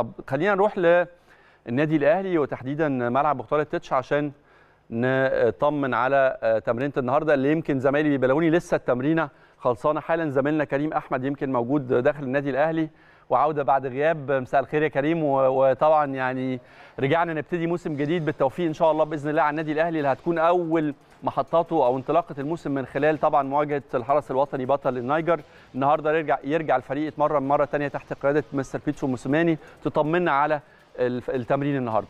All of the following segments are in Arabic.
طب خلينا نروح للنادي الاهلي وتحديدا ملعب مختار التتش عشان نطمن على آه، تمرينه النهارده اللي يمكن زمايلي بيبلغوني لسه التمرينه خلصانه حالا زميلنا كريم احمد يمكن موجود داخل النادي الاهلي وعوده بعد غياب مساء الخير يا كريم وطبعا يعني رجعنا نبتدي موسم جديد بالتوفيق ان شاء الله باذن الله على النادي الاهلي اللي هتكون اول محطاته او انطلاقه الموسم من خلال طبعا مواجهه الحرس الوطني بطل النايجر النهارده يرجع يرجع الفريق يتمرن مره ثانيه تحت قياده مستر بيتسو موسيماني تطمنا على التمرين النهارده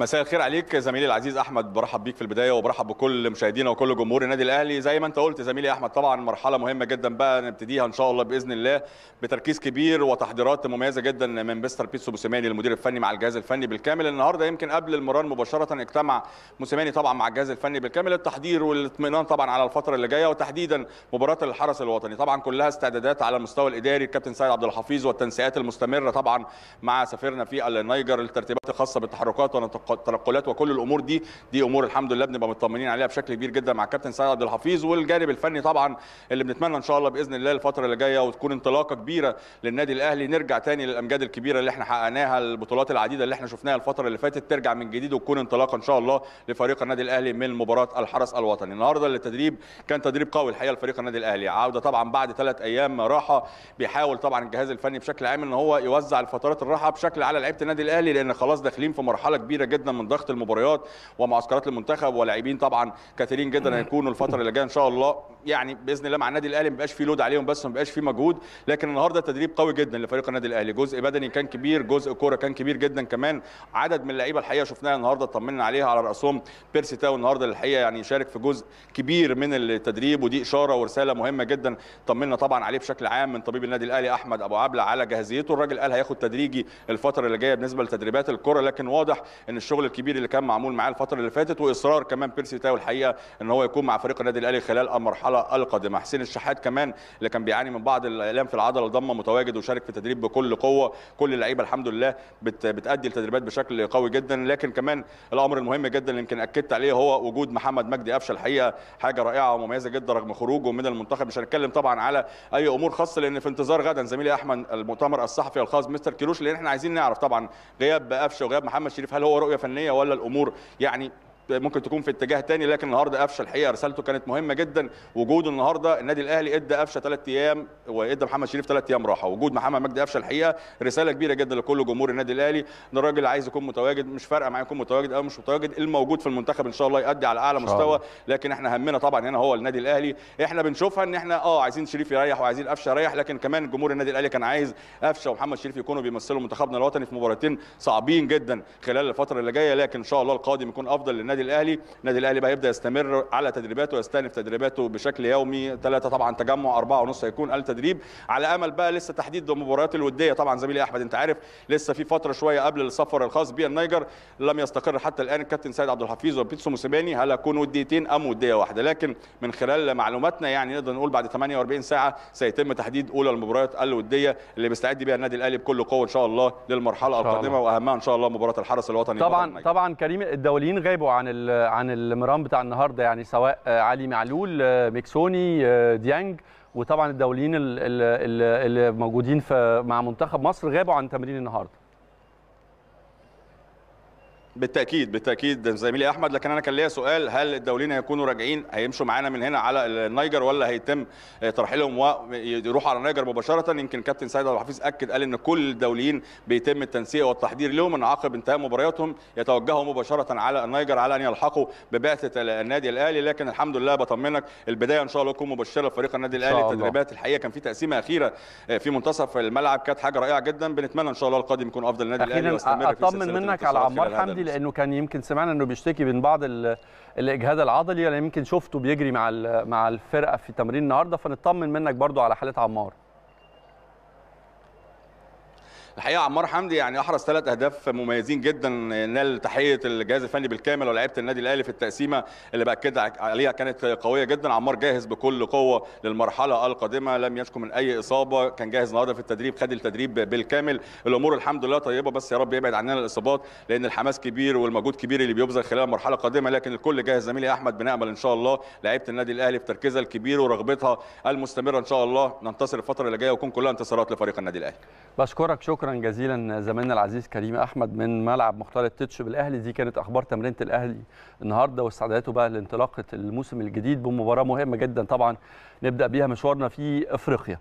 مساء الخير عليك زميلي العزيز احمد برحب بيك في البدايه وبرحب بكل مشاهدينا وكل جمهور النادي الاهلي زي ما انت قلت زميلي احمد طبعا مرحله مهمه جدا بقى نبتديها ان شاء الله باذن الله بتركيز كبير وتحضيرات مميزه جدا من مستر بيتسو موسيماني المدير الفني مع الجهاز الفني بالكامل النهارده يمكن قبل المران مباشره اجتمع موسيماني طبعا مع الجهاز الفني بالكامل التحضير والاطمئنان طبعا على الفتره اللي جايه وتحديدا مباراه الحرس الوطني طبعا كلها استعدادات على المستوى الاداري الكابتن سيد عبد الحفيظ والتنسيقات المستمره طبعا مع سفيرنا في النيجر الترتيبات الخاصه بالتحركات التنقلات وكل الامور دي دي امور الحمد لله بنبقى مطمنين عليها بشكل كبير جدا مع الكابتن سعيد عبد الحفيظ والجانب الفني طبعا اللي بنتمنى ان شاء الله باذن الله الفتره اللي جايه وتكون انطلاقه كبيره للنادي الاهلي نرجع تاني للامجاد الكبيره اللي احنا حققناها البطولات العديده اللي احنا شفناها الفتره اللي فاتت ترجع من جديد وتكون انطلاقه ان شاء الله لفريق النادي الاهلي من مباراه الحرس الوطني النهارده التدريب كان تدريب قوي الحقيقه لفريق النادي الاهلي عوده طبعا بعد ثلاث ايام راحه بيحاول طبعا الجهاز الفني بشكل عام ان هو يوزع الفترات الراحه بشكل على لعيبه النادي الاهلي لان خلاص داخلين في مرحله كبيره جدا جدا من ضغط المباريات ومعسكرات المنتخب ولاعبين طبعا كثيرين جدا هيكونوا الفتره اللي جايه ان شاء الله يعني باذن الله مع النادي الاهلي ما بيبقاش فيه لود عليهم بس ما بيبقاش فيه مجهود لكن النهارده تدريب قوي جدا لفريق النادي الاهلي جزء بدني كان كبير جزء كوره كان كبير جدا كمان عدد من اللعيبه الحقيقه شفناها النهارده طمنا عليها على راسهم بيرسي تاو النهارده الحقيقه يعني شارك في جزء كبير من التدريب ودي اشاره ورساله مهمه جدا طمنا طبعا عليه بشكل عام من طبيب النادي الاهلي احمد ابو عبله على جاهزيته الراجل قال هياخد تدريجي الفتره اللي جايه بالنسبه لتدريبات الكره لكن واضح ان الشغل الكبير اللي كان معمول معاه الفتره اللي فاتت واصرار كمان بيرسي تاو الحقيقه ان هو يكون مع فريق النادي الاهلي خلال المرحله القادمه حسين الشحات كمان اللي كان بيعاني من بعض الالام في العضله الضمه متواجد وشارك في التدريب بكل قوه كل اللعيبه الحمد لله بت بتادي التدريبات بشكل قوي جدا لكن كمان الامر المهم جدا اللي يمكن اكدت عليه هو وجود محمد مجدي قفشه الحقيقه حاجه رائعه ومميزه جدا رغم خروجه من المنتخب مش هنتكلم طبعا على اي امور خاصه لان في انتظار غدا زميلي احمد المؤتمر الصحفي الخاص مستر كيلوش لان احنا عايزين نعرف طبعا غياب قفشه وغياب محمد شريف هل هو رؤيه فنيه ولا الامور يعني ممكن تكون في اتجاه تاني لكن النهارده قفشه الحقيقه رسالته كانت مهمه جدا وجوده النهارده النادي الاهلي ادى قفشه ثلاث ايام وادى محمد شريف ثلاث ايام راحه وجود محمد مجدي قفشه الحقيقه رساله كبيره جدا لكل جمهور النادي الاهلي ان الراجل عايز يكون متواجد مش فارقه معاه يكون متواجد او مش متواجد الموجود في المنتخب ان شاء الله يؤدي على اعلى مستوى لكن احنا همنا طبعا هنا هو النادي الاهلي احنا بنشوفها ان احنا اه عايزين شريف يريح وعايزين قفشه يريح لكن كمان جمهور النادي الاهلي كان عايز قفشه ومحمد شريف يكونوا بيمثلوا منتخبنا الوطني في مباراتين صعبين جدا خلال الفتره اللي جايه لكن ان شاء الله القادم يكون افضل للنادي النادي الاهلي النادي الاهلي بقى يبدا يستمر على تدريباته ويستأنف تدريباته بشكل يومي ثلاثه طبعا تجمع أربعة ونص هيكون التدريب على امل بقى لسه تحديد المباريات الوديه طبعا زميلي احمد انت عارف لسه في فتره شويه قبل السفر الخاص النيجر لم يستقر حتى الان الكابتن سيد عبد الحفيظ وبيتسو موسيماني هل هتكون وديتين ام وديه واحده لكن من خلال معلوماتنا يعني نقدر نقول بعد 48 ساعه سيتم تحديد اولى المباريات الوديه اللي بيستعد بيها النادي الاهلي بكل قوه ان شاء الله للمرحله القادمه واهمها ان شاء الله مباراه الحرس الوطني طبعا طبعا كريم الدوليين غابوا عن عن عن المران بتاع النهارده يعني سواء علي معلول ميكسوني ديانج وطبعا الدوليين اللي موجودين مع منتخب مصر غابوا عن تمرين النهارده بالتاكيد بالتاكيد زميلي احمد لكن انا كان ليا سؤال هل الدولين هيكونوا راجعين هيمشوا معانا من هنا على النيجر ولا هيتم ترحيلهم ويروحوا على النيجر مباشره يمكن كابتن سيد عبد الحفيظ اكد قال ان كل الدوليين بيتم التنسيق والتحضير لهم ان عقب انتهاء مبارياتهم يتوجهوا مباشره على النيجر على ان يلحقوا ببعثه النادي الاهلي لكن الحمد لله بطمنك البدايه ان شاء الله تكون مبشره لفريق النادي الاهلي التدريبات الحقيقه كان في تقسيمه اخيره في منتصف الملعب كانت حاجه رائعه جدا بنتمنى ان شاء الله القادم يكون افضل النادي الاهلي واستمر في اطمن منك على عمار حمدي لانه كان يمكن سمعنا انه بيشتكي من بعض الاجهاد العضلي انا يمكن شفته بيجري مع مع الفرقه في تمرين النهارده فنطمن منك برضو على حاله عمار الحقيقه عمار حمدي يعني احرز ثلاث اهداف مميزين جدا نال تحيه الجهاز الفني بالكامل ولاعيبه النادي الاهلي في التقسيمه اللي باكد عليها كانت قويه جدا عمار جاهز بكل قوه للمرحله القادمه لم يشكو من اي اصابه كان جاهز النهارده في التدريب خد التدريب بالكامل الامور الحمد لله طيبه بس يا رب يبعد عننا الاصابات لان الحماس كبير والمجهود كبير اللي بيبذل خلال المرحله القادمه لكن الكل جاهز زميلي احمد بنامل ان شاء الله لعيبه النادي الاهلي بتركيزها الكبير ورغبتها المستمره ان شاء الله ننتصر الفتره اللي جايه ويكون كلها انتصارات لفريق النادي الاهلي بشكرك شكرا شكرا جزيلا زميلنا العزيز كريم احمد من ملعب مختار التتش بالاهلي دي كانت اخبار تمرينه الاهلي النهارده واستعداداته بقى لانطلاقه الموسم الجديد بمباراه مهمه جدا طبعا نبدا بيها مشوارنا في افريقيا